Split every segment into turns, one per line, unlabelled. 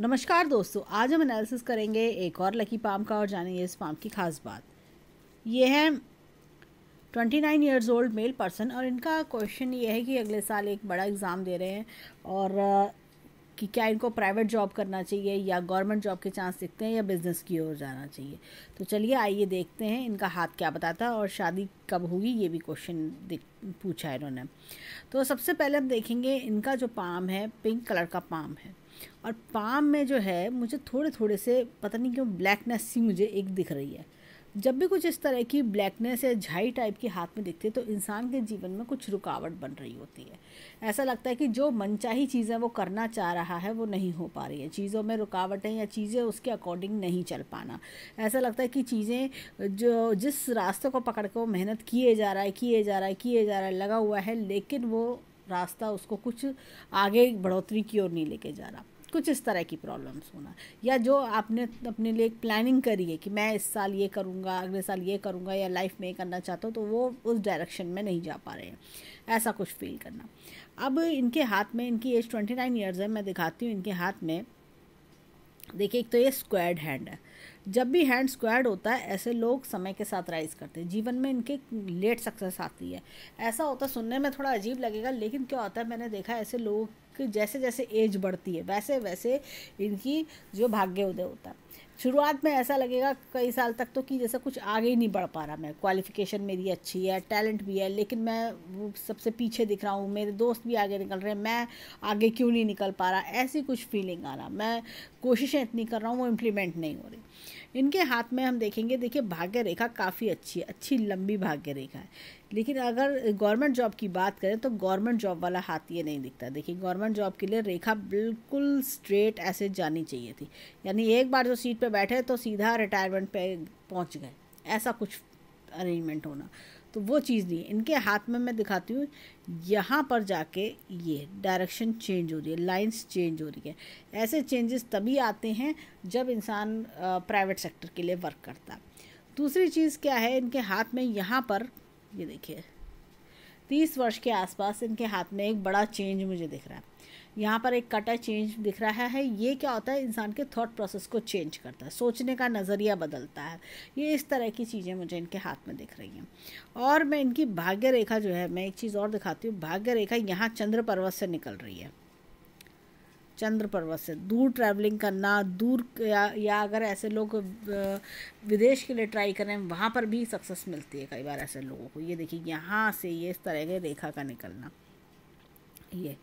नमस्कार दोस्तों आज हम एनालिसिस करेंगे एक और लकी पाम का और जानेंगे इस पाम की खास बात ये है twenty nine years old male person और इनका क्वेश्चन ये है कि अगले साल एक बड़ा एग्ज़ाम दे रहे हैं और कि क्या इनको प्राइवेट जॉब करना चाहिए या गवर्नमेंट जॉब के चांस दिखते हैं या बिज़नेस की ओर जाना चाहिए तो चलिए आइए देखते हैं इनका हाथ क्या बताता है और शादी कब होगी ये भी क्वेश्चन पूछा है इन्होंने तो सबसे पहले हम देखेंगे इनका जो पाम है पिंक कलर का पाम है और पाम में जो है मुझे थोड़े थोड़े से पता नहीं क्यों ब्लैकनेस सी मुझे एक दिख रही है जब भी कुछ इस तरह की ब्लैकनेस या झाई टाइप की हाथ में दिखती है तो इंसान के जीवन में कुछ रुकावट बन रही होती है ऐसा लगता है कि जो मनचाही चीज़ें वो करना चाह रहा है वो नहीं हो पा रही है चीज़ों में रुकावटें या चीज़ें उसके अकॉर्डिंग नहीं चल पाना ऐसा लगता है कि चीज़ें जो जिस रास्ते को पकड़ कर वो मेहनत किए जा रहा है किए जा रहा है किए जा रहा है लगा हुआ है लेकिन वो रास्ता उसको कुछ आगे बढ़ोतरी की ओर नहीं लेके जा रहा कुछ इस तरह की प्रॉब्लम्स होना या जो आपने अपने लिए एक प्लानिंग करी है कि मैं इस साल ये करूँगा अगले साल ये करूँगा या लाइफ में ये करना चाहता हूँ तो वो उस डायरेक्शन में नहीं जा पा रहे हैं ऐसा कुछ फील करना अब इनके हाथ में इनकी एज ट्वेंटी नाइन ईयर्स है मैं दिखाती हूँ इनके हाथ में देखिए एक तो ये स्क्वाड हैंड है जब भी हैंड स्क्वाड होता है ऐसे लोग समय के साथ राइज करते हैं जीवन में इनके लेट सक्सेस आती है ऐसा होता सुनने में थोड़ा अजीब लगेगा लेकिन क्या होता है मैंने देखा ऐसे लोग कि जैसे जैसे एज बढ़ती है वैसे वैसे इनकी जो भाग्य उदय होता है शुरुआत में ऐसा लगेगा कई साल तक तो कि जैसा कुछ आगे ही नहीं बढ़ पा रहा मैं क्वालिफिकेशन मेरी अच्छी है टैलेंट भी है लेकिन मैं वो सबसे पीछे दिख रहा हूँ मेरे दोस्त भी आगे निकल रहे हैं मैं आगे क्यों नहीं निकल पा रहा ऐसी कुछ फीलिंग आ रहा मैं कोशिशें इतनी कर रहा हूँ वो इम्प्लीमेंट नहीं हो रही इनके हाथ में हम देखेंगे देखिए भाग्य रेखा काफ़ी अच्छी है अच्छी लंबी भाग्य रेखा है लेकिन अगर गवर्नमेंट जॉब की बात करें तो गवर्नमेंट जॉब वाला हाथ ये नहीं दिखता देखिए गवर्नमेंट जॉब के लिए रेखा बिल्कुल स्ट्रेट ऐसे जानी चाहिए थी यानी एक बार जो सीट पर बैठे तो सीधा रिटायरमेंट पे पहुँच गए ऐसा कुछ अरेंजमेंट होना तो वो चीज़ नहीं इनके हाथ में मैं दिखाती हूँ यहाँ पर जाके ये डायरेक्शन चेंज हो रही है लाइंस चेंज हो रही है ऐसे चेंजेस तभी आते हैं जब इंसान प्राइवेट सेक्टर के लिए वर्क करता दूसरी चीज़ क्या है इनके हाथ में यहाँ पर ये देखिए तीस वर्ष के आसपास इनके हाथ में एक बड़ा चेंज मुझे दिख रहा है यहाँ पर एक कटा चेंज दिख रहा है ये क्या होता है इंसान के थॉट प्रोसेस को चेंज करता है सोचने का नज़रिया बदलता है ये इस तरह की चीज़ें मुझे इनके हाथ में दिख रही हैं और मैं इनकी भाग्य रेखा जो है मैं एक चीज़ और दिखाती हूँ भाग्य रेखा यहाँ चंद्र पर्वत से निकल रही है चंद्र पर्वत से दूर ट्रैवलिंग करना दूर या, या अगर ऐसे लोग विदेश के लिए ट्राई करें वहाँ पर भी सक्सेस मिलती है कई बार ऐसे लोगों को ये देखिए यहाँ से ये इस तरह के रेखा का निकलना ये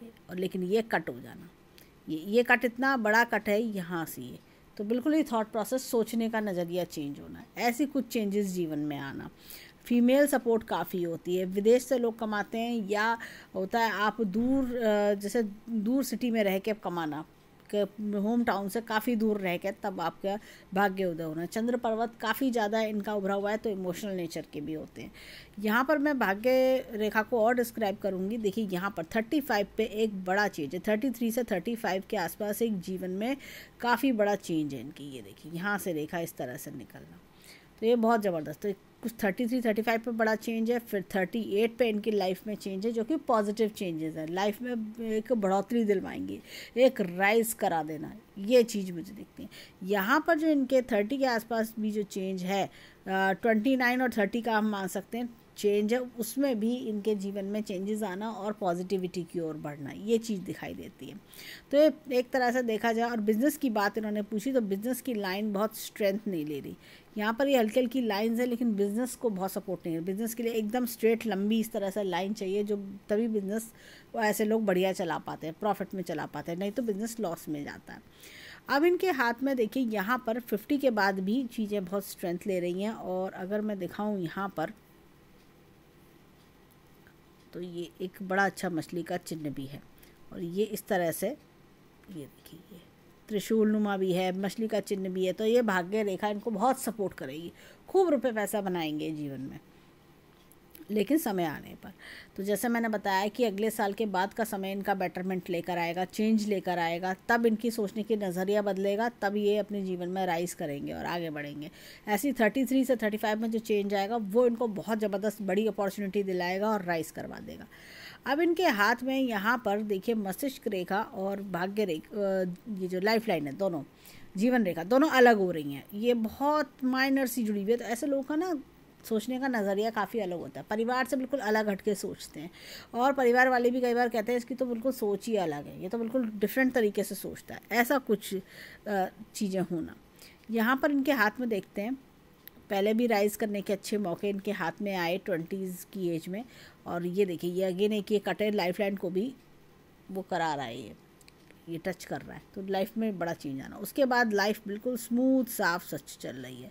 चाहिए और लेकिन ये कट हो जाना ये ये कट इतना बड़ा कट है यहाँ से ये तो बिल्कुल ही थॉट प्रोसेस सोचने का नज़रिया चेंज होना ऐसी कुछ चेंजेस जीवन में आना फीमेल सपोर्ट काफ़ी होती है विदेश से लोग कमाते हैं या होता है आप दूर जैसे दूर सिटी में रह के कमाना एक होम टाउन से काफ़ी दूर रह के तब आपका भाग्य उदय होना चंद्र पर्वत काफ़ी ज़्यादा इनका उभरा हुआ है तो इमोशनल नेचर के भी होते हैं यहाँ पर मैं भाग्य रेखा को और डिस्क्राइब करूँगी देखिए यहाँ पर थर्टी फाइव पे एक बड़ा चेंज है थर्टी थ्री से थर्टी फाइव के आसपास एक जीवन में काफ़ी बड़ा चेंज है इनकी ये देखिए यहाँ से रेखा इस तरह से निकलना तो ये बहुत ज़बरदस्त है तो कुछ थर्टी थ्री थर्टी फाइव पर बड़ा चेंज है फिर थर्टी एट पर इनकी लाइफ में चेंज है जो कि पॉजिटिव चेंजेस है लाइफ में एक बढ़ोतरी दिलवाएंगी एक राइज करा देना ये चीज़ मुझे दिखती है यहाँ पर जो इनके थर्टी के आसपास भी जो चेंज है ट्वेंटी नाइन और थर्टी का हम मान सकते हैं चेंज है उसमें भी इनके जीवन में चेंजेस आना और पॉजिटिविटी की ओर बढ़ना ये चीज़ दिखाई देती है तो एक तरह से देखा जाए और बिज़नेस की बात इन्होंने पूछी तो बिज़नेस की लाइन बहुत स्ट्रेंथ नहीं ले रही यहाँ पर ये हल्की हल्की लाइन्स हैं लेकिन बिज़नेस को बहुत सपोर्ट नहीं है बिज़नेस के लिए एकदम स्ट्रेट लंबी इस तरह से लाइन चाहिए जो तभी बिज़नेस ऐसे लोग बढ़िया चला पाते हैं प्रॉफिट में चला पाते हैं नहीं तो बिज़नेस लॉस में जाता है अब इनके हाथ में देखिए यहाँ पर फिफ्टी के बाद भी चीज़ें बहुत स्ट्रेंथ ले रही हैं और अगर मैं दिखाऊँ यहाँ पर तो ये एक बड़ा अच्छा मछली का चिन्ह भी है और ये इस तरह से ये देखिए त्रिशूल नुमा भी है मछली का चिन्ह भी है तो ये भाग्य रेखा इनको बहुत सपोर्ट करेगी खूब रुपये पैसा बनाएंगे जीवन में लेकिन समय आने पर तो जैसे मैंने बताया कि अगले साल के बाद का समय इनका बेटरमेंट लेकर आएगा चेंज लेकर आएगा तब इनकी सोचने की नज़रिया बदलेगा तब ये अपने जीवन में राइज करेंगे और आगे बढ़ेंगे ऐसी थर्टी थ्री से थर्टी फाइव में जो चेंज आएगा वो इनको बहुत ज़बरदस्त बड़ी अपॉर्चुनिटी दिलाएगा और राइज करवा देगा अब इनके हाथ में यहाँ पर देखिए मस्तिष्क रेखा और भाग्य रेखा ये जो लाइफ लाइन है दोनों जीवन रेखा दोनों अलग हो रही हैं ये बहुत माइनर सी जुड़ी हुई है तो ऐसे लोगों का ना सोचने का नज़रिया काफ़ी अलग होता है परिवार से बिल्कुल अलग हट के सोचते हैं और परिवार वाले भी कई बार कहते हैं इसकी तो बिल्कुल सोच ही अलग है ये तो बिल्कुल डिफरेंट तरीके से सोचता है ऐसा कुछ चीज़ें होना यहाँ पर इनके हाथ में देखते हैं पहले भी राइज़ करने के अच्छे मौके इनके हाथ में आए ट्वेंटीज़ की एज में और ये देखिए ये अगेन एक कि ये कटे लाइफ लाइन को भी वो करा रहा है ये ये टच कर रहा है तो लाइफ में बड़ा चेंज आना उसके बाद लाइफ बिल्कुल स्मूथ साफ सच चल रही है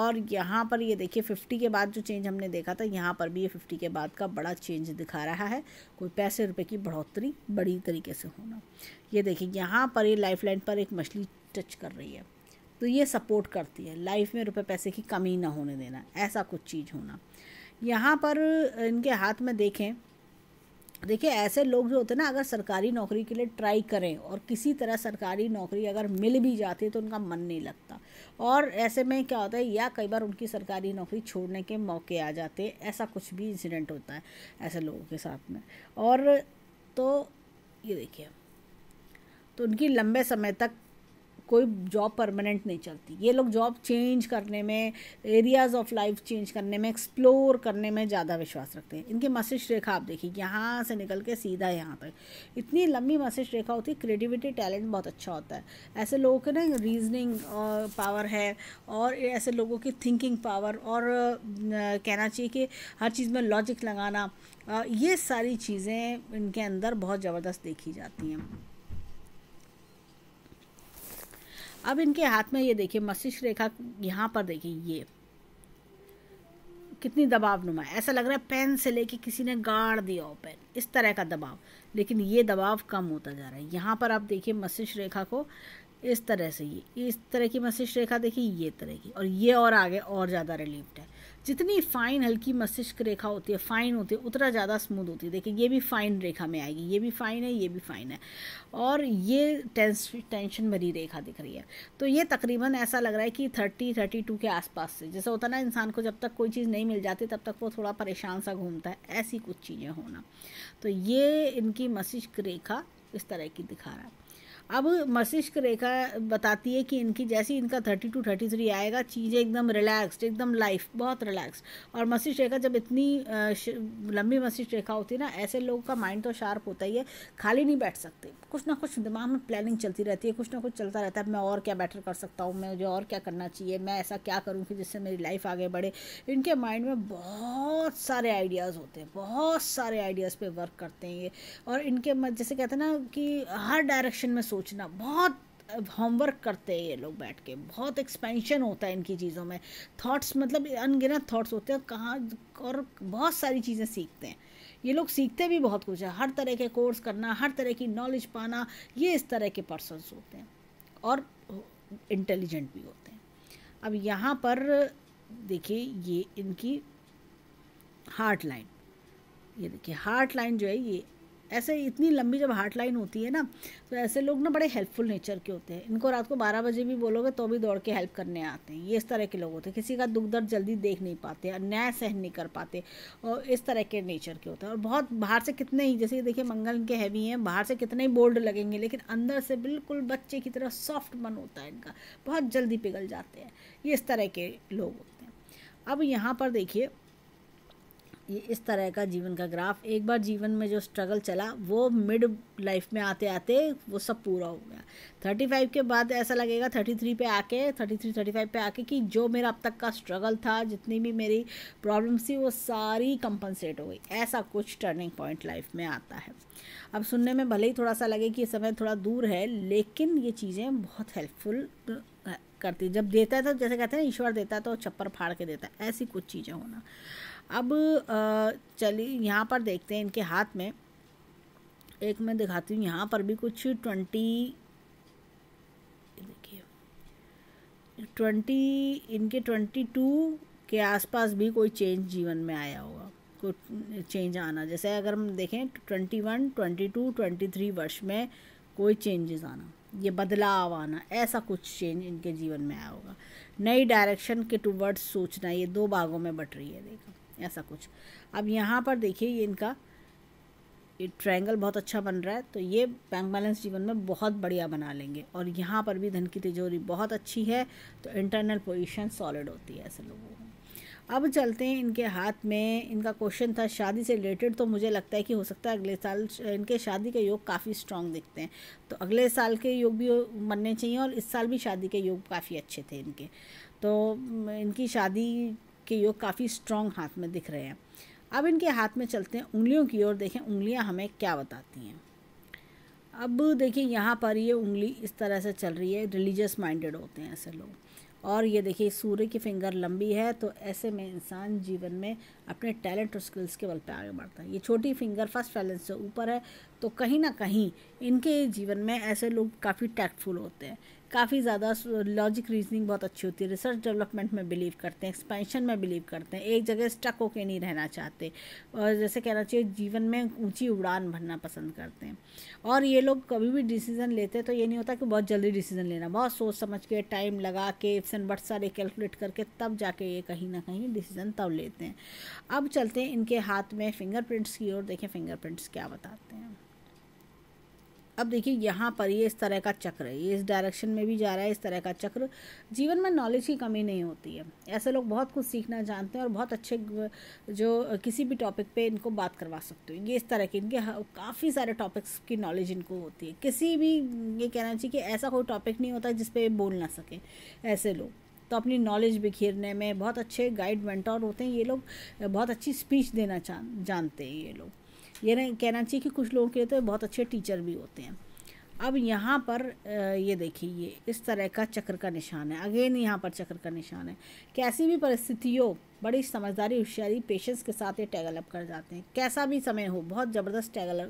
और यहाँ पर ये देखिए फिफ्टी के बाद जो चेंज हमने देखा था यहाँ पर भी ये फिफ्टी के बाद का बड़ा चेंज दिखा रहा है कोई पैसे रुपए की बढ़ोतरी बड़ी तरीके से होना ये देखिए यहाँ पर ये लाइफ लाइन पर एक मछली टच कर रही है तो ये सपोर्ट करती है लाइफ में रुपए पैसे की कमी ना होने देना ऐसा कुछ चीज़ होना यहाँ पर इनके हाथ में देखें देखिए ऐसे लोग जो होते हैं ना अगर सरकारी नौकरी के लिए ट्राई करें और किसी तरह सरकारी नौकरी अगर मिल भी जाती है तो उनका मन नहीं लगता और ऐसे में क्या होता है या कई बार उनकी सरकारी नौकरी छोड़ने के मौके आ जाते हैं ऐसा कुछ भी इंसिडेंट होता है ऐसे लोगों के साथ में और तो ये देखिए तो उनकी लंबे समय तक कोई जॉब परमानेंट नहीं चलती ये लोग जॉब चेंज करने में एरियाज ऑफ लाइफ चेंज करने में एक्सप्लोर करने में ज़्यादा विश्वास रखते हैं इनकी मस्तिष्क रेखा आप देखिए यहाँ से निकल के सीधा यहाँ तक इतनी लंबी मस्तिष्क रेखा होती है क्रिएटिविटी टैलेंट बहुत अच्छा होता है ऐसे लोगों के ना रीजनिंग पावर है और ऐसे लोगों की थिंकिंग पावर और कहना चाहिए कि हर चीज़ में लॉजिक लगाना ये सारी चीज़ें इनके अंदर बहुत ज़बरदस्त देखी जाती हैं अब इनके हाथ में ये देखिए मस्तिष्क रेखा यहाँ पर देखिए ये कितनी दबाव नुमा है ऐसा लग रहा है पेन से लेके किसी ने गाड़ दिया हो पेन इस तरह का दबाव लेकिन ये दबाव कम होता जा रहा है यहाँ पर आप देखिए मस्तिष्क रेखा को इस तरह से ये इस तरह की मस्तिष्क रेखा देखिए ये तरह की और ये और आगे और ज़्यादा रिलीफ्ट है जितनी फाइन हल्की मस्तिष्क रेखा होती है फाइन होती है उतना ज़्यादा स्मूथ होती है देखिए ये भी फाइन रेखा में आएगी ये भी फाइन है ये भी फाइन है और ये टेंस टेंशन भरी रेखा दिख रही है तो ये तकरीबन ऐसा लग रहा है कि थर्टी थर्टी टू के आसपास से जैसे होता ना इंसान को जब तक कोई चीज़ नहीं मिल जाती तब तक वो थोड़ा परेशान सा घूमता है ऐसी कुछ चीज़ें होना तो ये इनकी मस्तिष्क रेखा इस तरह की दिखा रहा है अब मस्तिष्क रेखा बताती है कि इनकी जैसी इनका थर्टी टू थर्टी थ्री आएगा चीज़ें एकदम रिलैक्स्ड एकदम लाइफ बहुत रिलैक्स्ड और मस्तिष्क रेखा जब इतनी लंबी मस्तिष्क रेखा होती है ना ऐसे लोगों का माइंड तो शार्प होता ही है खाली नहीं बैठ सकते कुछ ना कुछ दिमाग में प्लानिंग चलती रहती है कुछ ना कुछ चलता रहता है मैं और क्या बेटर कर सकता हूँ मैं मुझे और क्या करना चाहिए मैं ऐसा क्या करूँ कि जिससे मेरी लाइफ आगे बढ़े इनके माइंड में बहुत सारे आइडियाज़ होते हैं बहुत सारे आइडियाज़ पर वर्क करते हैं ये और इनके जैसे कहते हैं ना कि हर डायरेक्शन में सोच सोचना बहुत होमवर्क करते हैं ये लोग बैठ के बहुत एक्सपेंशन होता है इनकी चीज़ों में थॉट्स मतलब अनगिनत थॉट्स होते हैं कहाँ और बहुत सारी चीज़ें सीखते हैं ये लोग सीखते भी बहुत कुछ है हर तरह के कोर्स करना हर तरह की नॉलेज पाना ये इस तरह के पर्सनस होते हैं और इंटेलिजेंट भी होते हैं अब यहाँ पर देखिए ये इनकी हार्ट लाइन ये देखिए हार्ट लाइन जो है ये ऐसे इतनी लंबी जब हार्ट लाइन होती है ना तो ऐसे लोग ना बड़े हेल्पफुल नेचर के होते हैं इनको रात को बारह बजे भी बोलोगे तो भी दौड़ के हेल्प करने आते हैं ये इस तरह के लोग होते हैं किसी का दुख दर्द जल्दी देख नहीं पाते अन्याय सहन नहीं कर पाते और इस तरह के नेचर के होते हैं और बहुत बाहर से कितने ही जैसे देखिए मंगल इनके हैवी हैं बाहर से कितने ही बोल्ड लगेंगे लेकिन अंदर से बिल्कुल बच्चे की तरह सॉफ्ट मन होता है इनका बहुत जल्दी पिघल जाते हैं ये इस तरह के लोग होते हैं अब यहाँ पर देखिए ये इस तरह का जीवन का ग्राफ एक बार जीवन में जो स्ट्रगल चला वो मिड लाइफ में आते आते वो सब पूरा हो गया थर्टी फाइव के बाद ऐसा लगेगा थर्टी थ्री पे आके थर्टी थ्री थर्टी फाइव पे आके कि जो मेरा अब तक का स्ट्रगल था जितनी भी मेरी प्रॉब्लम्स थी वो सारी कंपनसेट हो गई ऐसा कुछ टर्निंग पॉइंट लाइफ में आता है अब सुनने में भले ही थोड़ा सा लगे कि समय थोड़ा दूर है लेकिन ये चीज़ें बहुत हेल्पफुल करती जब देता है तो जैसे कहते हैं ईश्वर देता है तो छप्पर फाड़ के देता है ऐसी कुछ चीज़ें होना अब चलिए यहाँ पर देखते हैं इनके हाथ में एक मैं दिखाती हूँ यहाँ पर भी कुछ ट्वेंटी देखिए ट्वेंटी इनके ट्वेंटी टू के आसपास भी कोई चेंज जीवन में आया होगा कुछ चेंज आना जैसे अगर हम देखें twenty one twenty two twenty three वर्ष में कोई चेंजेस आना ये बदलाव आना ऐसा कुछ चेंज इनके जीवन में आया होगा नई डायरेक्शन के टूवर्ड्स सोचना ये दो भागों में बट रही है देखा ऐसा कुछ अब यहाँ पर देखिए ये इनका ये ट्रायंगल बहुत अच्छा बन रहा है तो ये बैंक बैलेंस जीवन में बहुत बढ़िया बना लेंगे और यहाँ पर भी धन की तिजोरी बहुत अच्छी है तो इंटरनल पोजिशन सॉलिड होती है ऐसे लोगों को अब चलते हैं इनके हाथ में इनका क्वेश्चन था शादी से रिलेटेड तो मुझे लगता है कि हो सकता है अगले साल इनके शादी के योग काफ़ी स्ट्रांग दिखते हैं तो अगले साल के योग भी बनने चाहिए और इस साल भी शादी के योग काफ़ी अच्छे थे इनके तो इनकी शादी के योग काफ़ी स्ट्रॉन्ग हाथ में दिख रहे हैं अब इनके हाथ में चलते हैं उंगलियों की ओर देखें उंगलियां हमें क्या बताती हैं अब देखिए यहाँ पर ये उंगली इस तरह से चल रही है रिलीजियस माइंडेड होते हैं ऐसे लोग और ये देखिए सूर्य की फिंगर लंबी है तो ऐसे में इंसान जीवन में अपने टैलेंट और स्किल्स के बल पर आगे बढ़ता है ये छोटी फिंगर फर्स्ट बैलेंस से ऊपर है तो कहीं ना कहीं इनके जीवन में ऐसे लोग काफ़ी टैक्टफुल होते हैं काफ़ी ज़्यादा लॉजिक रीजनिंग बहुत अच्छी होती है रिसर्च डेवलपमेंट में बिलीव करते हैं एक्सपेंशन में बिलीव करते हैं एक जगह स्टक होके नहीं रहना चाहते और जैसे कहना चाहिए जीवन में ऊंची उड़ान भरना पसंद करते हैं और ये लोग कभी भी डिसीज़न लेते तो ये नहीं होता कि बहुत जल्दी डिसीज़न लेना बहुत सोच समझ के टाइम लगा के इफ्स एंड बट सारे कैलकुलेट करके तब जाके ये कहीं ना कहीं डिसीज़न तब लेते हैं अब चलते हैं इनके हाथ में फिंगरप्रिंट्स की ओर देखें फिंगरप्रिंट्स क्या बताते हैं अब देखिए यहाँ पर ये इस तरह का चक्र है ये इस डायरेक्शन में भी जा रहा है इस तरह का चक्र जीवन में नॉलेज की कमी नहीं होती है ऐसे लोग बहुत कुछ सीखना जानते हैं और बहुत अच्छे जो किसी भी टॉपिक पे इनको बात करवा सकते हो ये इस तरह के इनके काफ़ी सारे टॉपिक्स की नॉलेज इनको होती है किसी भी ये कहना चाहिए कि ऐसा कोई टॉपिक नहीं होता है जिसपे बोल ना सकें ऐसे लोग तो अपनी नॉलेज बिखेरने में बहुत अच्छे गाइड मेंटोर होते हैं ये लोग बहुत अच्छी स्पीच देना जानते हैं ये लोग ये कहना चाहिए कि कुछ लोगों के लिए तो बहुत अच्छे टीचर भी होते हैं अब यहाँ पर ये देखिए ये इस तरह का चक्र का निशान है अगेन यहाँ पर चक्र का निशान है कैसी भी परिस्थितियों बड़ी समझदारी होशियारी पेशेंस के साथ ये टैगल अप कर जाते हैं कैसा भी समय हो बहुत ज़बरदस्त टैगल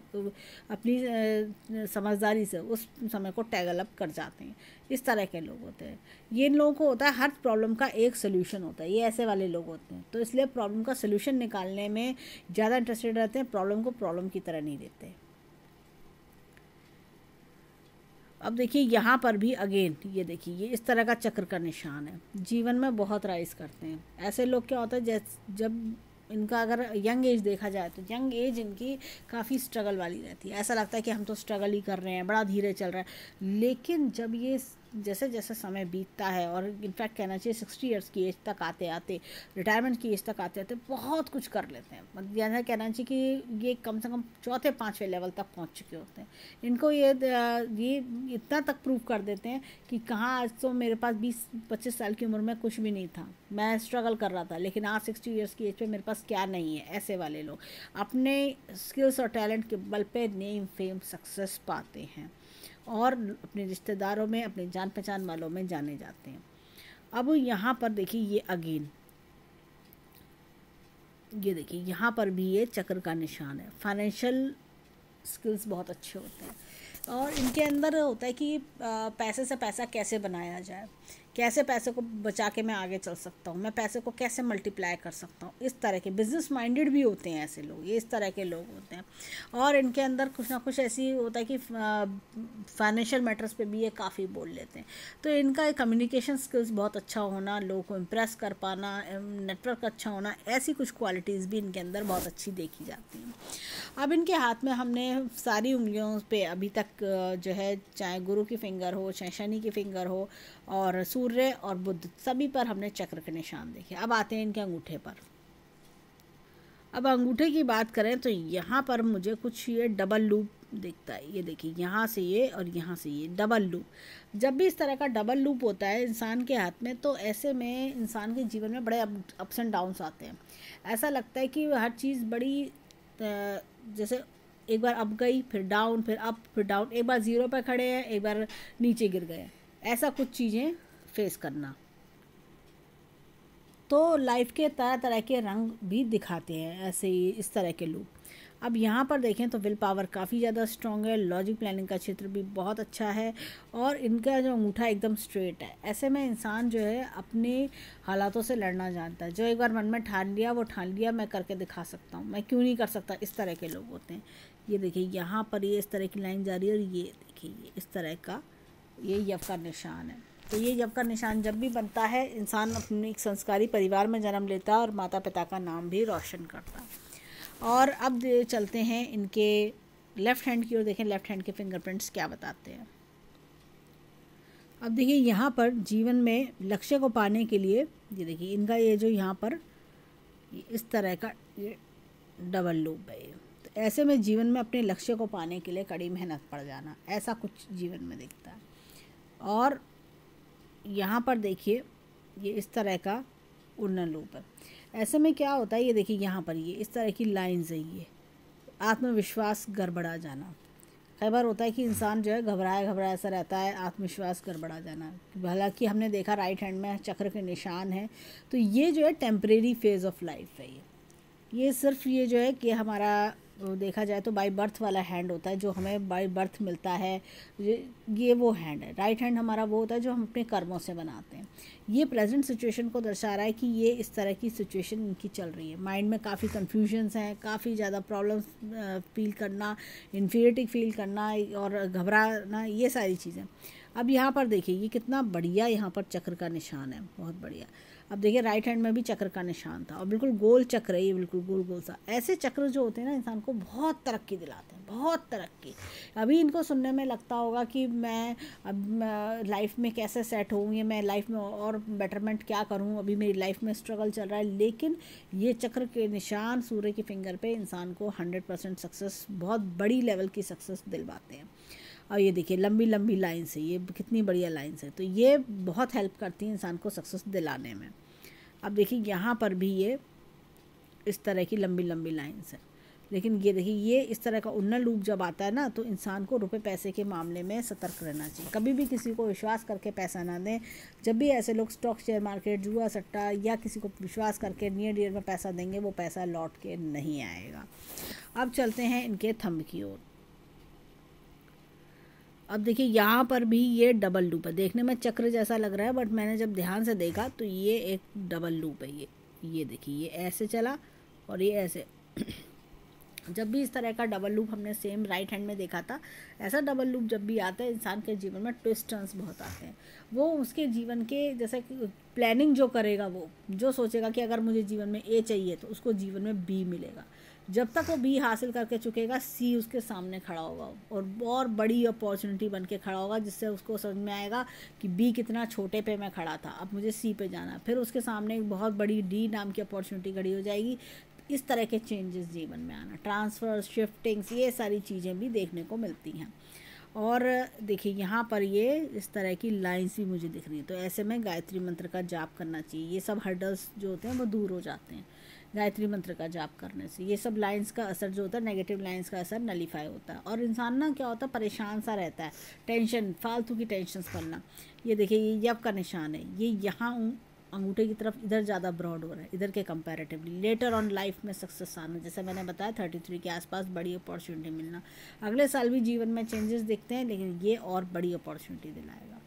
अपनी समझदारी से उस समय को टैगल अप कर जाते हैं इस तरह के लोग होते हैं ये इन लोगों को होता है हर प्रॉब्लम का एक सोल्यूशन होता है ये ऐसे वाले लोग होते हैं तो इसलिए प्रॉब्लम का सोल्यूशन निकालने में ज़्यादा इंटरेस्टेड रहते हैं प्रॉब्लम को प्रॉब्लम की तरह नहीं देते अब देखिए यहाँ पर भी अगेन ये देखिए ये इस तरह का चक्र का निशान है जीवन में बहुत राइस करते हैं ऐसे लोग क्या होता है जैस जब इनका अगर यंग एज देखा जाए तो यंग एज इनकी काफ़ी स्ट्रगल वाली रहती है ऐसा लगता है कि हम तो स्ट्रगल ही कर रहे हैं बड़ा धीरे चल रहा है लेकिन जब ये जैसे जैसे समय बीतता है और इनफैक्ट कहना चाहिए सिक्सटी ईयर्स की एज तक आते आते रिटायरमेंट की एज तक आते आते बहुत कुछ कर लेते हैं जैसा मतलब कहना चाहिए कि ये कम से कम चौथे पाँचवें लेवल तक पहुँच चुके होते हैं इनको ये ये इतना तक प्रूव कर देते हैं कि कहाँ आज तो मेरे पास बीस पच्चीस साल की उम्र में कुछ भी नहीं था मैं स्ट्रगल कर रहा था लेकिन आज सिक्सटी ईयर्स की एज पर मेरे पास क्या नहीं है ऐसे वाले लोग अपने स्किल्स और टैलेंट के बल पर नेम फेम सक्सेस पाते हैं और अपने रिश्तेदारों में अपने जान पहचान वालों में जाने जाते हैं अब यहाँ पर देखिए ये अगेन ये देखिए यहाँ पर भी ये चक्र का निशान है फाइनेंशियल स्किल्स बहुत अच्छे होते हैं और इनके अंदर होता है कि पैसे से पैसा कैसे बनाया जाए कैसे पैसे को बचा के मैं आगे चल सकता हूँ मैं पैसे को कैसे मल्टीप्लाई कर सकता हूँ इस तरह के बिजनेस माइंडेड भी होते हैं ऐसे लोग ये इस तरह के लोग होते हैं और इनके अंदर कुछ ना कुछ ऐसी होता है कि फाइनेंशियल मैटर्स पे भी ये काफ़ी बोल लेते हैं तो इनका कम्युनिकेशन स्किल्स बहुत अच्छा होना लोगों को इम्प्रेस कर पाना नेटवर्क अच्छा होना ऐसी कुछ क्वालिटीज़ भी इनके अंदर बहुत अच्छी देखी जाती हैं अब इनके हाथ में हमने सारी उंगलियों पर अभी तक जो है चाहे गुरु की फिंगर हो चाहे शनि की फिंगर हो और सूर्य और बुद्ध सभी पर हमने चक्र के निशान देखे अब आते हैं इनके अंगूठे पर अब अंगूठे की बात करें तो यहाँ पर मुझे कुछ ये डबल लूप दिखता है ये देखिए यहाँ से ये और यहाँ से ये डबल लूप जब भी इस तरह का डबल लूप होता है इंसान के हाथ में तो ऐसे में इंसान के जीवन में बड़े अप्स एंड डाउन्स आते हैं ऐसा लगता है कि हर चीज़ बड़ी जैसे एक बार अप गई फिर डाउन फिर अप फिर डाउन एक बार ज़ीरो पर खड़े हैं एक बार नीचे गिर गए ऐसा कुछ चीज़ें फेस करना तो लाइफ के तरह तरह के रंग भी दिखाते हैं ऐसे ही इस तरह के लूप अब यहाँ पर देखें तो विल पावर काफ़ी ज़्यादा स्ट्रॉन्ग है लॉजिक प्लानिंग का क्षेत्र भी बहुत अच्छा है और इनका जो अंगूठा एकदम स्ट्रेट है ऐसे में इंसान जो है अपने हालातों से लड़ना जानता है जो एक बार मन में ठान लिया वो ठान लिया मैं करके दिखा सकता हूँ मैं क्यों नहीं कर सकता इस तरह के लोग होते हैं ये देखिए यहाँ पर ये इस तरह की लाइन जा रही है और ये देखिए इस तरह का ये यफ का निशान है तो ये जब का निशान जब भी बनता है इंसान अपने एक संस्कारी परिवार में जन्म लेता है और माता पिता का नाम भी रोशन करता और अब चलते हैं इनके लेफ़्ट हैंड की ओर देखें लेफ़्ट हैंड के फिंगरप्रिंट्स क्या बताते हैं अब देखिए यहाँ पर जीवन में लक्ष्य को पाने के लिए ये देखिए इनका ये जो यहाँ पर इस तरह का ये डबल लूप है ये तो ऐसे में जीवन में अपने लक्ष्य को पाने के लिए कड़ी मेहनत पड़ जाना ऐसा कुछ जीवन में दिखता है और यहाँ पर देखिए ये इस तरह का उड़न लूप है ऐसे में क्या होता है ये देखिए यहाँ पर ये इस तरह की लाइन्स है ये आत्मविश्वास गड़बड़ा जाना कई बार होता है कि इंसान जो है घबराया घबराया सा रहता है आत्मविश्वास गड़बड़ा जाना हालांकि हमने देखा राइट हैंड में चक्र के निशान हैं तो ये जो है टेम्परेरी फेज़ ऑफ लाइफ है ये ये सिर्फ ये जो है कि हमारा देखा जाए तो बाई बर्थ वाला हैंड होता है जो हमें बाई बर्थ मिलता है ये वो हैंड है राइट हैंड हमारा वो होता है जो हम अपने कर्मों से बनाते हैं ये प्रेजेंट सिचुएशन को दर्शा रहा है कि ये इस तरह की सिचुएशन इनकी चल रही है माइंड में काफ़ी कन्फ्यूजन्स हैं काफ़ी ज़्यादा प्रॉब्लम्स फील करना इन्फीरियटी फील करना और घबराना ये सारी चीज़ें अब यहाँ पर देखिए ये कितना बढ़िया यहाँ पर चक्र का निशान है बहुत बढ़िया अब देखिए राइट हैंड में भी चक्र का निशान था और बिल्कुल गोल चक्र है ये बिल्कुल गोल गोल सा ऐसे चक्र जो होते हैं ना इंसान को बहुत तरक्की दिलाते हैं बहुत तरक्की अभी इनको सुनने में लगता होगा कि मैं अब लाइफ में कैसे सेट हूँ ये मैं लाइफ में और बेटरमेंट क्या करूँ अभी मेरी लाइफ में स्ट्रगल चल रहा है लेकिन ये चक्र के निशान सूर्य की फिंगर पर इंसान को हंड्रेड सक्सेस बहुत बड़ी लेवल की सक्सेस दिलवाते हैं और ये देखिए लंबी लंबी लाइन्स है ये कितनी बढ़िया लाइन्स है तो ये बहुत हेल्प करती हैं इंसान को सक्सेस दिलाने में अब देखिए यहाँ पर भी ये इस तरह की लंबी लंबी लाइन्स है लेकिन ये देखिए ये इस तरह का उन्नल लूप जब आता है ना तो इंसान को रुपए पैसे के मामले में सतर्क रहना चाहिए कभी भी किसी को विश्वास करके पैसा ना दें जब भी ऐसे लोग स्टॉक शेयर मार्केट जुआ सट्टा या किसी को विश्वास करके नियर डियर में पैसा देंगे वो पैसा लौट के नहीं आएगा अब चलते हैं इनके थंब की ओर अब देखिए यहाँ पर भी ये डबल लूप है देखने में चक्र जैसा लग रहा है बट मैंने जब ध्यान से देखा तो ये एक डबल लूप है ये ये देखिए ये ऐसे चला और ये ऐसे जब भी इस तरह का डबल लूप हमने सेम राइट हैंड में देखा था ऐसा डबल लूप जब भी आता है इंसान के जीवन में ट्विस्ट टर्न्स बहुत आते हैं वो उसके जीवन के जैसे प्लानिंग जो करेगा वो जो सोचेगा कि अगर मुझे जीवन में ए चाहिए तो उसको जीवन में बी मिलेगा जब तक वो बी हासिल करके चुकेगा सी उसके सामने खड़ा होगा और और बड़ी अपॉर्चुनिटी बन के खड़ा होगा जिससे उसको समझ में आएगा कि बी कितना छोटे पे मैं खड़ा था अब मुझे सी पे जाना फिर उसके सामने एक बहुत बड़ी डी नाम की अपॉर्चुनिटी खड़ी हो जाएगी इस तरह के चेंजेस जीवन में आना ट्रांसफ़र शिफ्टिंग्स ये सारी चीज़ें भी देखने को मिलती हैं और देखिए यहाँ पर ये इस तरह की लाइंस भी मुझे दिख रही हैं तो ऐसे में गायत्री मंत्र का जाप करना चाहिए ये सब हर्डल्स जो होते हैं वो दूर हो जाते हैं गायत्री मंत्र का जाप करने से ये सब लाइन्स का असर जो होता है नेगेटिव लाइन्स का असर नलीफाई होता है और इंसान ना क्या होता है परेशान सा रहता है टेंशन फालतू की टेंशन करना ये देखिए ये यव का निशान है ये यहाँ अंगूठे की तरफ इधर ज़्यादा ब्रॉड हो रहा है इधर के कंपैरेटिवली लेटर ऑन लाइफ में सक्सेस आना जैसे मैंने बताया थर्टी थ्री के आसपास बड़ी अपॉर्चुनिटी मिलना अगले साल भी जीवन में चेंजेस देखते हैं लेकिन ये और बड़ी अपॉर्चुनिटी दिलाएगा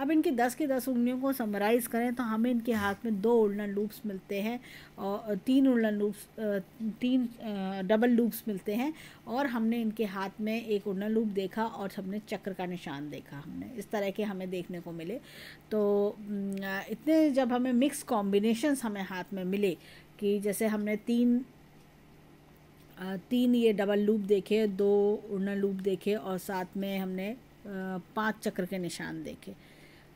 अब इनकी दस की दस उंगलियों को समराइज़ करें तो हमें इनके हाथ में दो उल्डन लूप्स मिलते हैं और तीन उल्डन लूप्स तीन डबल लूप्स मिलते हैं और हमने इनके हाथ में एक उल्डन लूप देखा और हमने चक्र का निशान देखा हमने इस तरह के हमें देखने को मिले तो इतने जब हमें मिक्स कॉम्बिनेशन हमें हाथ में मिले कि जैसे हमने तीन तीन ये डबल लूप देखे दो उड़न लूप देखे और साथ में हमने पांच चक्र के निशान देखे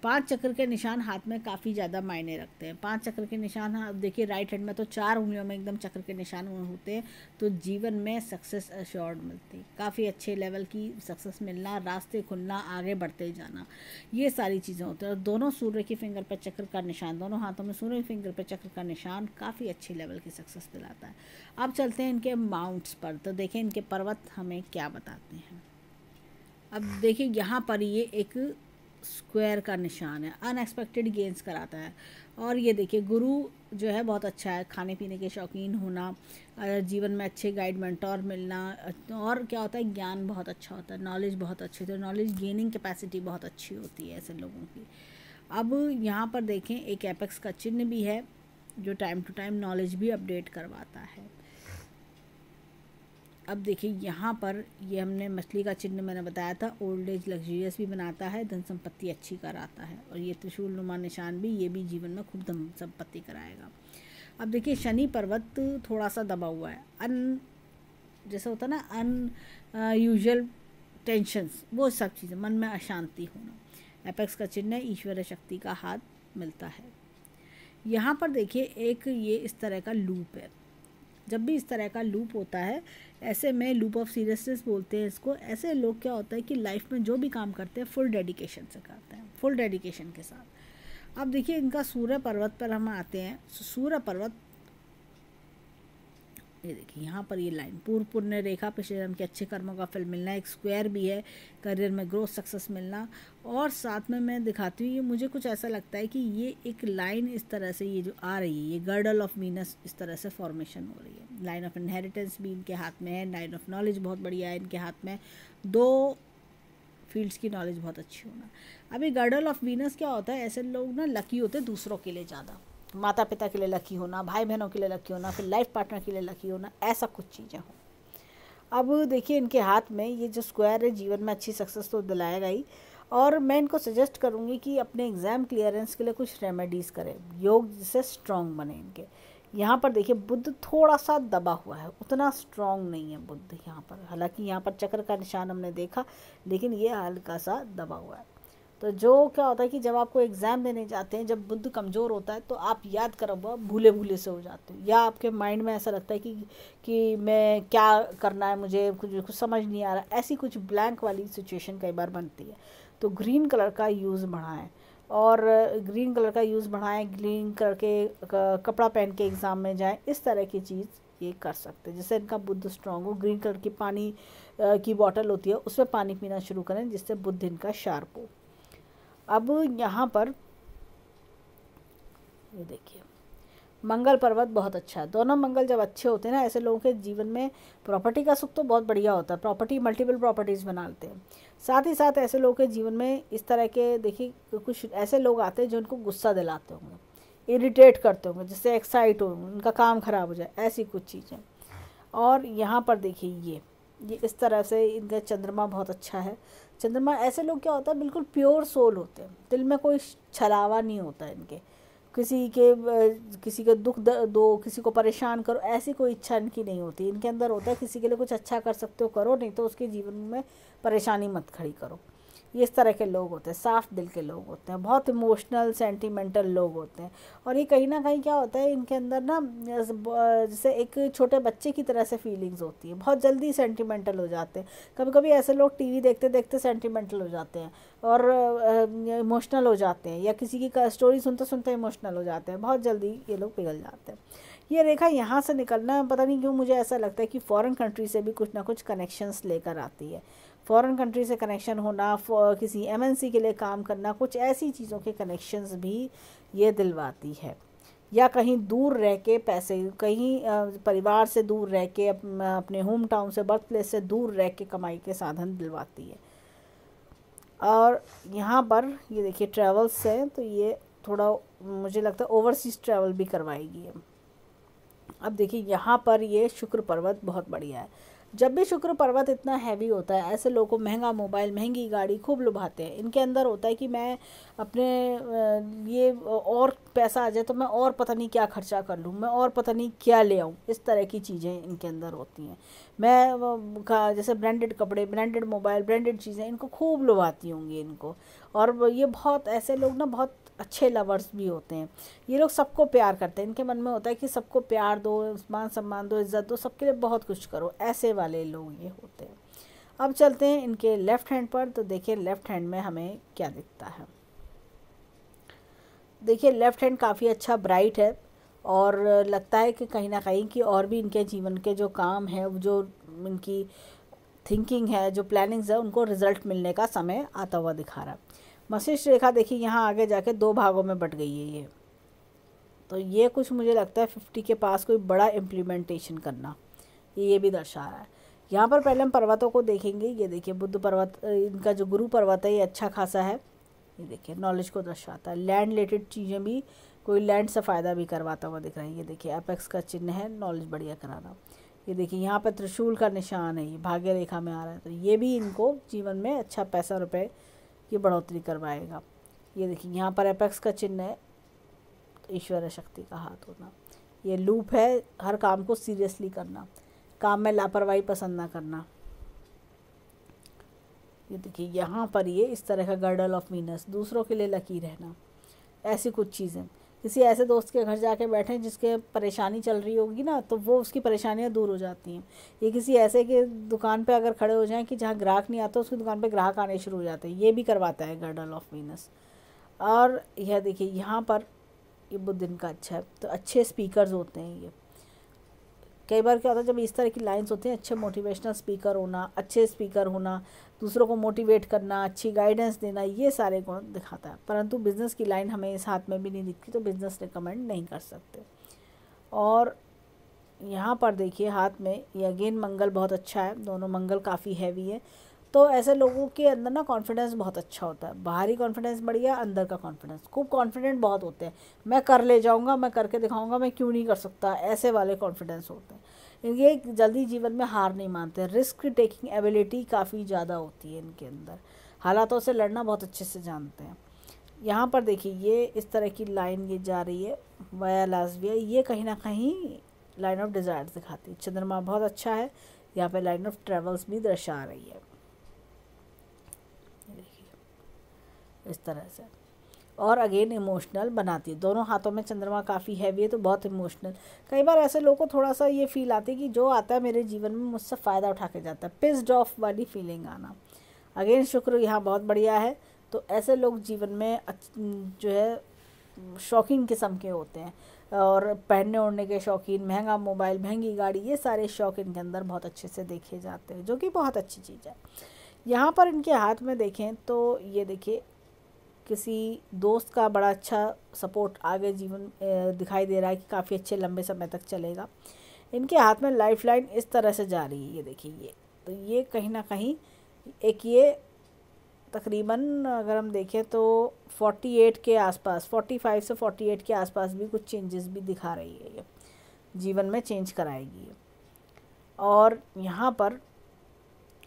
पांच चक्र के निशान हाथ में काफ़ी ज़्यादा मायने रखते हैं पांच चक्र के निशान हाँ देखिए राइट हैंड में तो चार उंगलियों में एकदम चक्र के निशान होते हैं तो जीवन में सक्सेस अश्योर्ड मिलती काफ़ी अच्छे लेवल की सक्सेस मिलना रास्ते खुलना आगे बढ़ते जाना ये सारी चीज़ें होती हैं और दोनों सूर्य की फिंगर पर चक्र का निशान दोनों हाथों में सूर्य की फिंगर पर चक्र का निशान काफ़ी अच्छे लेवल की सक्सेस दिलाता है अब चलते हैं इनके माउंट्स पर तो देखें इनके पर्वत हमें क्या बताते हैं अब देखिए यहाँ पर ये एक स्क्वायर का निशान है अनएक्सपेक्टेड गेंस कराता है और ये देखिए गुरु जो है बहुत अच्छा है खाने पीने के शौकीन होना जीवन में अच्छे गाइड मेंटोर मिलना और क्या होता है ज्ञान बहुत अच्छा होता है नॉलेज बहुत अच्छी होती है नॉलेज गेनिंग कैपेसिटी बहुत अच्छी होती है ऐसे लोगों की अब यहाँ पर देखें एक एपेक्स का चिन्ह भी है जो टाइम टू टाइम नॉलेज भी अपडेट करवाता है अब देखिए यहाँ पर ये हमने मछली का चिन्ह मैंने बताया था ओल्ड एज लग्जरियस भी बनाता है धन संपत्ति अच्छी कराता है और ये त्रिशूल नुमा निशान भी ये भी जीवन में खूब धन संपत्ति कराएगा अब देखिए शनि पर्वत थोड़ा सा दबा हुआ है अन जैसा होता है ना अन यूजल टेंशन्स वो सब चीज़ें मन में अशांति होना एपेक्स का चिन्ह ईश्वर शक्ति का हाथ मिलता है यहाँ पर देखिए एक ये इस तरह का लूप है जब भी इस तरह का लूप होता है ऐसे में लूप ऑफ सीरियसनेस बोलते हैं इसको ऐसे लोग क्या होता है कि लाइफ में जो भी काम करते हैं फुल डेडिकेशन से करते हैं फुल डेडिकेशन के साथ अब देखिए इनका सूर्य पर्वत पर हम आते हैं सूर्य पर्वत ये देखिए यहाँ पर ये लाइन पूर्व पुण्य रेखा पिछले जन्म के अच्छे कर्मों का फल मिलना एक स्क्वायर भी है करियर में ग्रोथ सक्सेस मिलना और साथ में मैं दिखाती हूँ ये मुझे कुछ ऐसा लगता है कि ये एक लाइन इस तरह से ये जो आ रही है ये गर्डल ऑफ मीनस इस तरह से फॉर्मेशन हो रही है लाइन ऑफ इनहेरिटेंस भी इनके हाथ में है लाइन ऑफ नॉलेज बहुत बढ़िया है इनके हाथ में दो फील्ड्स की नॉलेज बहुत अच्छी होना अभी गर्डल ऑफ वीनस क्या होता है ऐसे लोग ना लकी होते दूसरों के लिए ज़्यादा माता पिता के लिए लकी होना भाई बहनों के लिए लकी होना फिर लाइफ पार्टनर के लिए लकी होना ऐसा कुछ चीज़ें हों अब देखिए इनके हाथ में ये जो स्क्वायर है जीवन में अच्छी सक्सेस तो दिलाएगा ही और मैं इनको सजेस्ट करूँगी कि अपने एग्ज़ाम क्लियरेंस के लिए कुछ रेमेडीज़ करें योग जिससे स्ट्रॉन्ग बने इनके यहाँ पर देखिए बुद्ध थोड़ा सा दबा हुआ है उतना स्ट्रांग नहीं है बुद्ध यहाँ पर हालांकि यहाँ पर चक्र का निशान हमने देखा लेकिन ये हल्का सा दबा हुआ है तो जो क्या होता है कि जब आपको एग्ज़ाम देने जाते हैं जब बुद्ध कमज़ोर होता है तो आप याद करो वह भूले भूले से हो जाते हो या आपके माइंड में ऐसा लगता है कि कि मैं क्या करना है मुझे कुछ कुछ समझ नहीं आ रहा ऐसी कुछ ब्लैंक वाली सिचुएशन कई बार बनती है तो ग्रीन कलर का यूज़ बढ़ाएं और ग्रीन कलर का यूज़ बढ़ाएं ग्रीन कलर के कपड़ा पहन के एग्ज़ाम में जाएं इस तरह की चीज़ ये कर सकते हैं जिससे इनका बुद्ध स्ट्रांग हो ग्रीन कलर की पानी की बॉटल होती है उसमें पानी पीना शुरू करें जिससे बुद्ध इनका शार्प हो अब यहाँ पर ये देखिए मंगल पर्वत बहुत अच्छा है दोनों मंगल जब अच्छे होते हैं ना ऐसे लोगों के जीवन में प्रॉपर्टी का सुख तो बहुत बढ़िया होता है प्रॉपर्टी मल्टीपल प्रॉपर्टीज़ बना लेते हैं साथ ही साथ ऐसे लोगों के जीवन में इस तरह के देखिए कुछ ऐसे लोग आते हैं जो उनको गुस्सा दिलाते होंगे इरीटेट करते होंगे जिससे एक्साइट हो उनका काम खराब हो जाए ऐसी कुछ चीज़ें और यहाँ पर देखिए ये ये इस तरह से इनका चंद्रमा बहुत अच्छा है चंद्रमा ऐसे लोग क्या होता है बिल्कुल प्योर सोल होते हैं दिल में कोई छलावा नहीं होता इनके किसी के किसी का दुख दो किसी को परेशान करो ऐसी कोई इच्छा इनकी नहीं होती इनके अंदर होता है किसी के लिए कुछ अच्छा कर सकते हो करो नहीं तो उसके जीवन में परेशानी मत खड़ी करो ये इस तरह के लोग होते हैं साफ़ दिल के लोग होते हैं बहुत इमोशनल सेंटिमेंटल लोग होते हैं और ये कहीं ना कहीं क्या होता है इनके अंदर ना जैसे एक छोटे बच्चे की तरह से फीलिंग्स होती है बहुत जल्दी सेंटिमेंटल हो जाते हैं कभी कभी ऐसे लोग टीवी देखते देखते सेंटिमेंटल हो जाते हैं और इमोशनल हो जाते हैं या किसी की स्टोरी सुनते सुनते इमोशनल हो जाते हैं बहुत जल्दी ये लोग पिघल जाते हैं ये रेखा यहाँ से निकलना पता नहीं क्यों मुझे ऐसा लगता है कि फ़ॉरेन कंट्री से भी कुछ ना कुछ कनेक्शंस लेकर आती है फ़ॉरेन कंट्री से कनेक्शन होना किसी एमएनसी के लिए काम करना कुछ ऐसी चीज़ों के कनेक्शंस भी ये दिलवाती है या कहीं दूर रह के पैसे कहीं परिवार से दूर रह के अपने होम टाउन से बर्थ प्लेस से दूर रह के कमाई के साधन दिलवाती है और यहाँ पर ये देखिए ट्रैवल्स हैं तो ये थोड़ा मुझे लगता है ओवरसीज़ ट्रैवल भी करवाएगी अब देखिए यहाँ पर ये शुक्र पर्वत बहुत बढ़िया है जब भी शुक्र पर्वत इतना हैवी होता है ऐसे लोग महंगा मोबाइल महंगी गाड़ी खूब लुभाते हैं इनके अंदर होता है कि मैं अपने ये और पैसा आ जाए तो मैं और पता नहीं क्या खर्चा कर लूँ मैं और पता नहीं क्या ले आऊँ इस तरह की चीज़ें इनके अंदर होती हैं मैं का जैसे ब्रांडेड कपड़े ब्रांडेड मोबाइल ब्रांडेड चीज़ें इनको खूब लुभाती होंगी इनको और ये बहुत ऐसे लोग ना बहुत अच्छे लवर्स भी होते हैं ये लोग सबको प्यार करते हैं इनके मन में होता है कि सबको प्यार दो मान सम्मान दो इज्जत दो सबके लिए बहुत कुछ करो ऐसे वाले लोग ये होते हैं अब चलते हैं इनके लेफ्ट हैंड पर तो देखिए लेफ्ट हैंड में हमें क्या दिखता है देखिए लेफ्ट हैंड काफ़ी अच्छा ब्राइट है और लगता है कि कहीं ना कहीं कि और भी इनके जीवन के जो काम है जो इनकी थिंकिंग है जो प्लानिंग्स है उनको रिज़ल्ट मिलने का समय आता हुआ दिखा रहा है मस्तिष्क रेखा देखिए यहाँ आगे जाके दो भागों में बट गई है ये तो ये कुछ मुझे लगता है फिफ्टी के पास कोई बड़ा इम्प्लीमेंटेशन करना ये भी दर्शा रहा है यहाँ पर पहले हम पर्वतों को देखेंगे ये देखिए बुद्ध पर्वत इनका जो गुरु पर्वत है ये अच्छा खासा है ये देखिए नॉलेज को दर्शाता है लैंड रिलेटेड चीज़ें भी कोई लैंड से फ़ायदा भी करवाता हुआ दिख रहा है ये देखिए एपेक्स का चिन्ह है नॉलेज बढ़िया कराना ये देखिए यहाँ पर त्रिशूल का निशान है ये भाग्य रेखा में आ रहा है तो ये भी इनको जीवन में अच्छा पैसा रुपये ये बढ़ोतरी करवाएगा ये देखिए यहाँ पर एपेक्स का चिन्ह है ईश्वर शक्ति का हाथ होना ये लूप है हर काम को सीरियसली करना काम में लापरवाही पसंद ना करना ये देखिए यहाँ पर ये इस तरह का गर्डल ऑफ मीनस दूसरों के लिए लकी रहना ऐसी कुछ चीज़ें किसी ऐसे दोस्त के घर जाके बैठे जिसके परेशानी चल रही होगी ना तो वो उसकी परेशानियाँ दूर हो जाती हैं ये किसी ऐसे के दुकान पे अगर खड़े हो जाएं कि जहाँ ग्राहक नहीं आता उसकी दुकान पे ग्राहक आने शुरू हो जाते हैं ये भी करवाता है गर्डल ऑफ वीनस और यह देखिए यहाँ पर ये बुद्धिन दिन का अच्छा है तो अच्छे स्पीकर्स होते हैं ये कई बार क्या होता है जब इस तरह की लाइंस होती हैं अच्छे मोटिवेशनल स्पीकर होना अच्छे स्पीकर होना दूसरों को मोटिवेट करना अच्छी गाइडेंस देना ये सारे गुण दिखाता है परंतु बिज़नेस की लाइन हमें इस हाथ में भी नहीं दिखती तो बिज़नेस रिकमेंड नहीं कर सकते और यहाँ पर देखिए हाथ में ये अगेन मंगल बहुत अच्छा है दोनों मंगल काफ़ी हैवी है तो ऐसे लोगों के अंदर ना कॉन्फिडेंस बहुत अच्छा होता है बाहरी कॉन्फिडेंस बढ़िया अंदर का कॉन्फिडेंस खूब कॉन्फिडेंट बहुत होते हैं मैं कर ले जाऊँगा मैं करके दिखाऊँगा मैं क्यों नहीं कर सकता ऐसे वाले कॉन्फिडेंस होते हैं ये जल्दी जीवन में हार नहीं मानते रिस्क टेकिंग एबिलिटी काफ़ी ज़्यादा होती है इनके अंदर हालातों से लड़ना बहुत अच्छे से जानते हैं यहाँ पर देखिए ये इस तरह की लाइन ये जा रही है वाया लाजविया ये कहीं ना कहीं लाइन ऑफ डिज़ायर दिखाती है चंद्रमा बहुत अच्छा है यहाँ पे लाइन ऑफ ट्रेवल्स भी दर्शा रही है देखिए इस तरह से और अगेन इमोशनल बनाती है दोनों हाथों में चंद्रमा काफ़ी हैवी है तो बहुत इमोशनल कई बार ऐसे लोगों को थोड़ा सा ये फील आती है कि जो आता है मेरे जीवन में मुझसे फ़ायदा उठा के जाता है पिस्ड ऑफ वाली फीलिंग आना अगेन शुक्र यहाँ बहुत बढ़िया है तो ऐसे लोग जीवन में जो है शौकीन किस्म के होते हैं और पहनने ओढ़ने के शौकीन महंगा मोबाइल महंगी गाड़ी ये सारे शौक इनके अंदर बहुत अच्छे से देखे जाते हैं जो कि बहुत अच्छी चीज़ है यहाँ पर इनके हाथ में देखें तो ये देखिए किसी दोस्त का बड़ा अच्छा सपोर्ट आगे जीवन दिखाई दे रहा है कि काफ़ी अच्छे लंबे समय तक चलेगा इनके हाथ में लाइफ लाइन इस तरह से जा रही है ये देखिए ये तो ये कहीं ना कहीं एक ये तकरीबन अगर हम देखें तो 48 के आसपास 45 से 48 के आसपास भी कुछ चेंजेस भी दिखा रही है ये जीवन में चेंज कराएगी और यहाँ पर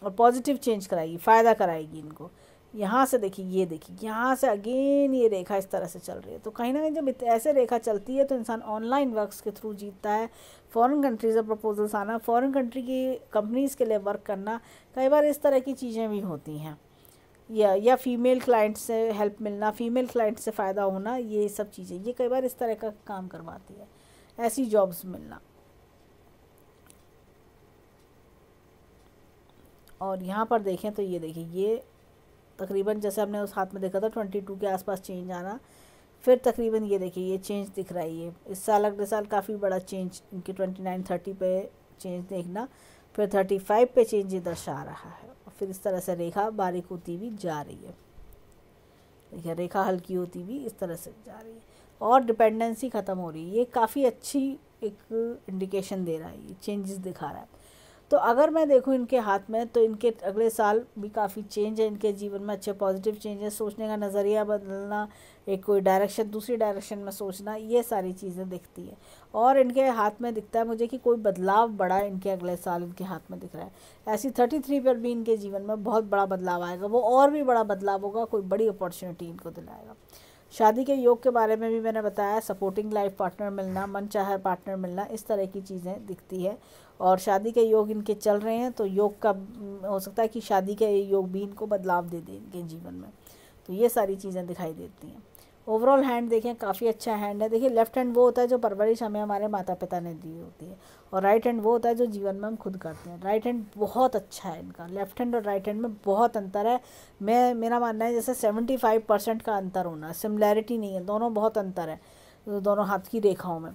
और पॉजिटिव चेंज कराएगी फ़ायदा कराएगी इनको यहाँ से देखिए ये देखिए यहाँ से अगेन ये रेखा इस तरह से चल रही है तो कहीं ना कहीं जब ऐसे रेखा चलती है तो इंसान ऑनलाइन वर्क्स के थ्रू जीतता है फॉरेन कंट्रीज़ से प्रपोजल्स आना फॉरेन कंट्री की कंपनीज़ के लिए वर्क करना कई बार इस तरह की चीज़ें भी होती हैं या या फीमेल क्लाइंट से हेल्प मिलना फीमेल क्लाइंट से फ़ायदा होना ये सब चीज़ें ये कई बार इस तरह का काम करवाती है ऐसी जॉब्स मिलना और यहाँ पर देखें तो ये देखिए ये तकरीबन जैसे हमने उस हाथ में देखा था ट्वेंटी टू के आसपास चेंज आना फिर तकरीबन ये देखिए ये चेंज दिख रहा है ये इस साल अगले साल काफ़ी बड़ा चेंज इनके ट्वेंटी नाइन थर्टी पे चेंज देखना फिर थर्टी फाइव पे चेंज ये दर्शा रहा है और फिर इस तरह से रेखा बारीक होती हुई जा रही है देखिए रेखा हल्की होती हुई इस तरह से जा रही है और डिपेंडेंसी ख़त्म हो रही है ये काफ़ी अच्छी एक इंडिकेशन दे रहा है ये चेंजेस दिखा रहा है तो अगर मैं देखूँ इनके हाथ में तो इनके अगले साल भी काफ़ी चेंज है इनके जीवन में अच्छे पॉजिटिव चेंज है सोचने का नज़रिया बदलना एक कोई डायरेक्शन दूसरी डायरेक्शन में सोचना ये सारी चीज़ें दिखती है और इनके हाथ में दिखता है मुझे कि कोई बदलाव बड़ा इनके अगले साल इनके हाथ में दिख रहा है ऐसी थर्टी थ्री पर भी इनके जीवन में बहुत बड़ा बदलाव आएगा वो और भी बड़ा बदलाव होगा कोई बड़ी अपॉर्चुनिटी इनको दिलाएगा शादी के योग के बारे में भी मैंने बताया सपोर्टिंग लाइफ पार्टनर मिलना मन चाहे पार्टनर मिलना इस तरह की चीज़ें दिखती है और शादी के योग इनके चल रहे हैं तो योग का हो सकता है कि शादी के योग भी इनको बदलाव दे दें इनके जीवन में तो ये सारी चीज़ें दिखाई देती हैं ओवरऑल हैंड देखें काफ़ी अच्छा हैंड है देखिए लेफ्ट हैंड वो होता है जो परवरिश हमें हमारे माता पिता ने दी होती है और राइट हैंड वो होता है जो जीवन में हम खुद करते हैं राइट हैंड बहुत अच्छा है इनका लेफ्ट हैंड और राइट हैंड में बहुत अंतर है मैं मेरा मानना है जैसे सेवेंटी फाइव परसेंट का अंतर होना सिमिलैरिटी नहीं है दोनों बहुत अंतर है दोनों हाथ की रेखाओं में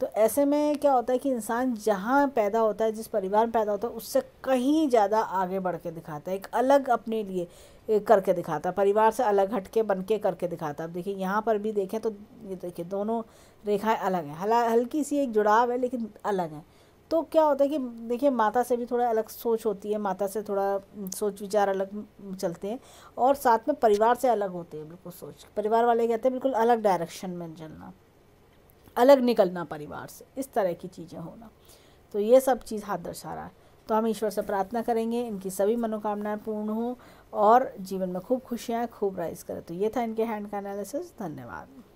तो ऐसे में क्या होता है कि इंसान जहाँ पैदा होता है जिस परिवार में पैदा होता है उससे कहीं ज़्यादा आगे बढ़ के दिखाता है एक अलग अपने लिए करके दिखाता है परिवार से अलग हट के बन के करके दिखाता है अब देखिए यहाँ पर भी देखें तो ये देखिए दोनों रेखाएं अलग हैं हला हल्की सी एक जुड़ाव है लेकिन अलग है तो क्या होता है कि देखिए माता से भी थोड़ा अलग सोच होती है माता से थोड़ा सोच विचार अलग चलते हैं और साथ में परिवार से अलग होते हैं बिल्कुल सोच परिवार वाले कहते हैं बिल्कुल अलग डायरेक्शन में चलना अलग निकलना परिवार से इस तरह की चीज़ें होना तो ये सब चीज़ हाथ दर्शा रहा है तो हम ईश्वर से प्रार्थना करेंगे इनकी सभी मनोकामनाएं पूर्ण हों और जीवन में खूब खुशियाँ खूब राइज करें तो ये था इनके हैंड का एनालिसिस धन्यवाद